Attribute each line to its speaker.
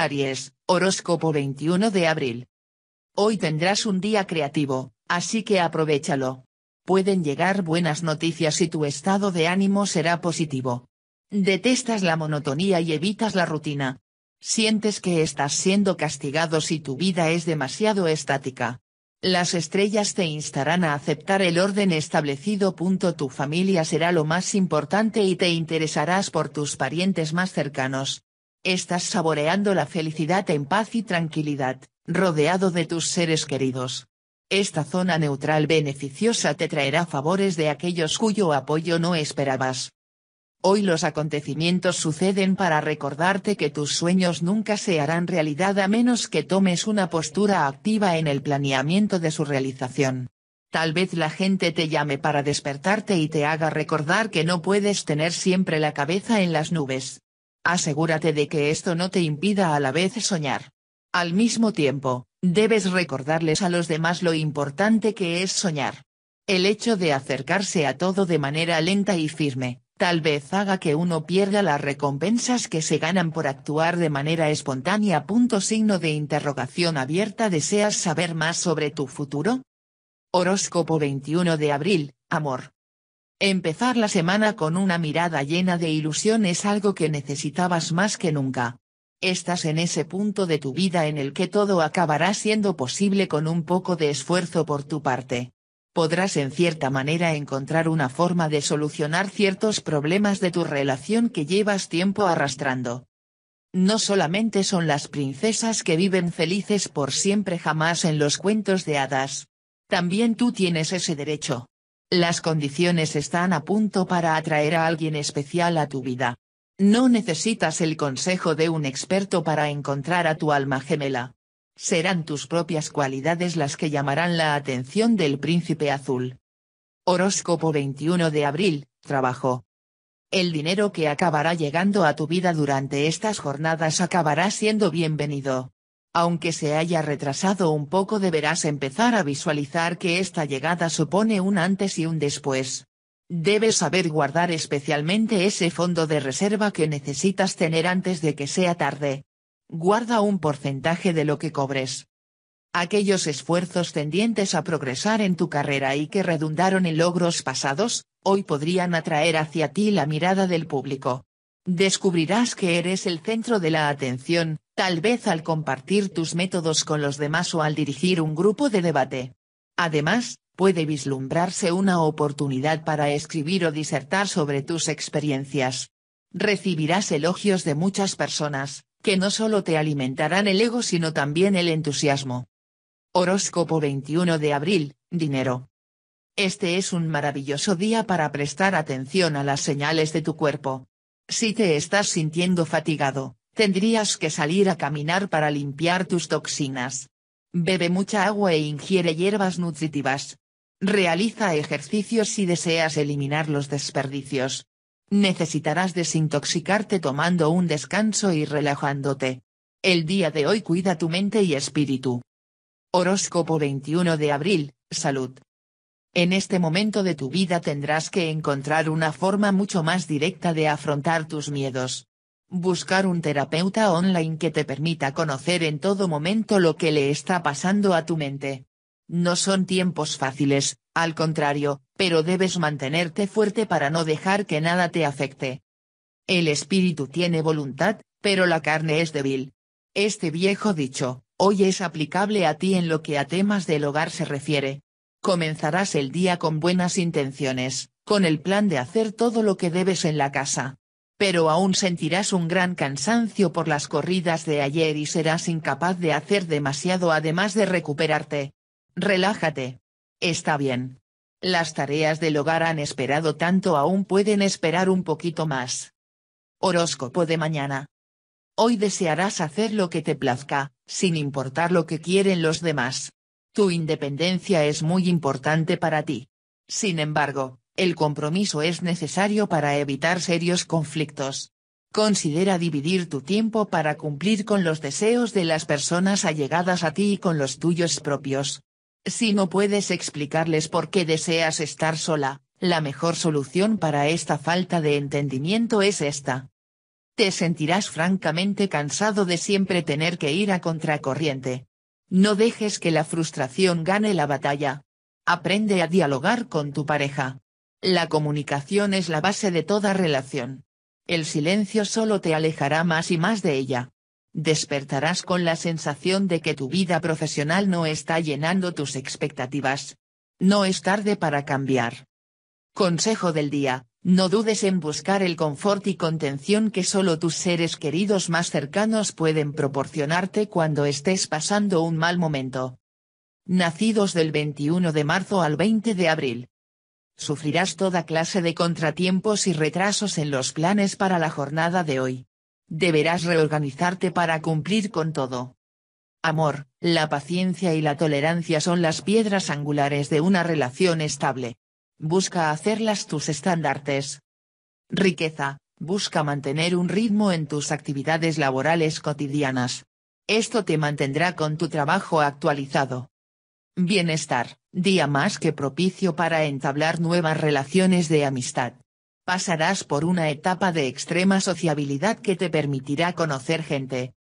Speaker 1: Aries, horóscopo 21 de abril. Hoy tendrás un día creativo, así que aprovechalo. Pueden llegar buenas noticias y tu estado de ánimo será positivo. Detestas la monotonía y evitas la rutina. Sientes que estás siendo castigado si tu vida es demasiado estática. Las estrellas te instarán a aceptar el orden establecido. Tu familia será lo más importante y te interesarás por tus parientes más cercanos estás saboreando la felicidad en paz y tranquilidad, rodeado de tus seres queridos. Esta zona neutral beneficiosa te traerá favores de aquellos cuyo apoyo no esperabas. Hoy los acontecimientos suceden para recordarte que tus sueños nunca se harán realidad a menos que tomes una postura activa en el planeamiento de su realización. Tal vez la gente te llame para despertarte y te haga recordar que no puedes tener siempre la cabeza en las nubes, Asegúrate de que esto no te impida a la vez soñar. Al mismo tiempo, debes recordarles a los demás lo importante que es soñar. El hecho de acercarse a todo de manera lenta y firme, tal vez haga que uno pierda las recompensas que se ganan por actuar de manera espontánea. Punto signo de interrogación abierta ¿Deseas saber más sobre tu futuro? Horóscopo 21 de abril, amor. Empezar la semana con una mirada llena de ilusión es algo que necesitabas más que nunca. Estás en ese punto de tu vida en el que todo acabará siendo posible con un poco de esfuerzo por tu parte. Podrás en cierta manera encontrar una forma de solucionar ciertos problemas de tu relación que llevas tiempo arrastrando. No solamente son las princesas que viven felices por siempre jamás en los cuentos de hadas. También tú tienes ese derecho. Las condiciones están a punto para atraer a alguien especial a tu vida. No necesitas el consejo de un experto para encontrar a tu alma gemela. Serán tus propias cualidades las que llamarán la atención del príncipe azul. Horóscopo 21 de abril, trabajo. El dinero que acabará llegando a tu vida durante estas jornadas acabará siendo bienvenido aunque se haya retrasado un poco deberás empezar a visualizar que esta llegada supone un antes y un después. Debes saber guardar especialmente ese fondo de reserva que necesitas tener antes de que sea tarde. Guarda un porcentaje de lo que cobres. Aquellos esfuerzos tendientes a progresar en tu carrera y que redundaron en logros pasados, hoy podrían atraer hacia ti la mirada del público. Descubrirás que eres el centro de la atención, tal vez al compartir tus métodos con los demás o al dirigir un grupo de debate. Además, puede vislumbrarse una oportunidad para escribir o disertar sobre tus experiencias. Recibirás elogios de muchas personas, que no solo te alimentarán el ego sino también el entusiasmo. Horóscopo 21 de abril, dinero. Este es un maravilloso día para prestar atención a las señales de tu cuerpo. Si te estás sintiendo fatigado, Tendrías que salir a caminar para limpiar tus toxinas. Bebe mucha agua e ingiere hierbas nutritivas. Realiza ejercicios si deseas eliminar los desperdicios. Necesitarás desintoxicarte tomando un descanso y relajándote. El día de hoy cuida tu mente y espíritu. Horóscopo 21 de abril, salud. En este momento de tu vida tendrás que encontrar una forma mucho más directa de afrontar tus miedos. Buscar un terapeuta online que te permita conocer en todo momento lo que le está pasando a tu mente. No son tiempos fáciles, al contrario, pero debes mantenerte fuerte para no dejar que nada te afecte. El espíritu tiene voluntad, pero la carne es débil. Este viejo dicho, hoy es aplicable a ti en lo que a temas del hogar se refiere. Comenzarás el día con buenas intenciones, con el plan de hacer todo lo que debes en la casa, pero aún sentirás un gran cansancio por las corridas de ayer y serás incapaz de hacer demasiado además de recuperarte. Relájate. Está bien. Las tareas del hogar han esperado tanto aún pueden esperar un poquito más. Horóscopo de mañana. Hoy desearás hacer lo que te plazca, sin importar lo que quieren los demás. Tu independencia es muy importante para ti. Sin embargo, el compromiso es necesario para evitar serios conflictos. Considera dividir tu tiempo para cumplir con los deseos de las personas allegadas a ti y con los tuyos propios. Si no puedes explicarles por qué deseas estar sola, la mejor solución para esta falta de entendimiento es esta. Te sentirás francamente cansado de siempre tener que ir a contracorriente. No dejes que la frustración gane la batalla. Aprende a dialogar con tu pareja. La comunicación es la base de toda relación. El silencio solo te alejará más y más de ella. Despertarás con la sensación de que tu vida profesional no está llenando tus expectativas. No es tarde para cambiar. Consejo del día, no dudes en buscar el confort y contención que solo tus seres queridos más cercanos pueden proporcionarte cuando estés pasando un mal momento. Nacidos del 21 de marzo al 20 de abril sufrirás toda clase de contratiempos y retrasos en los planes para la jornada de hoy. Deberás reorganizarte para cumplir con todo. Amor, la paciencia y la tolerancia son las piedras angulares de una relación estable. Busca hacerlas tus estandartes. Riqueza, busca mantener un ritmo en tus actividades laborales cotidianas. Esto te mantendrá con tu trabajo actualizado. Bienestar, día más que propicio para entablar nuevas relaciones de amistad. Pasarás por una etapa de extrema sociabilidad que te permitirá conocer gente,